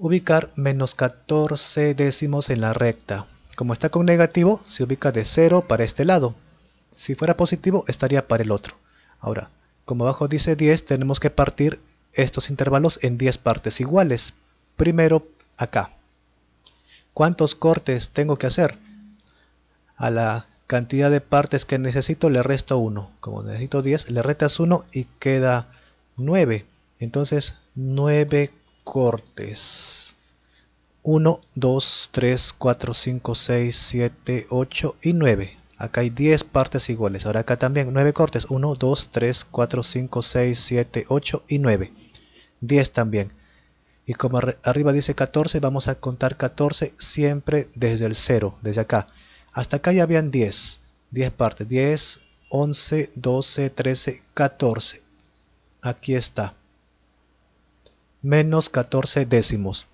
ubicar menos 14 décimos en la recta. Como está con negativo, se ubica de 0 para este lado. Si fuera positivo, estaría para el otro. Ahora, como abajo dice 10, tenemos que partir estos intervalos en 10 partes iguales. Primero, acá. ¿Cuántos cortes tengo que hacer? A la cantidad de partes que necesito le resto 1. Como necesito 10, le retas 1 y queda 9. Entonces, 9 cortes. 1, 2, 3, 4, 5, 6, 7, 8 y 9. Acá hay 10 partes iguales. Ahora acá también 9 cortes. 1, 2, 3, 4, 5, 6, 7, 8 y 9. 10 también. Y como arriba dice 14, vamos a contar 14 siempre desde el 0, desde acá. Hasta acá ya habían 10. 10 partes. 10, 11, 12, 13, 14. Aquí está menos catorce décimos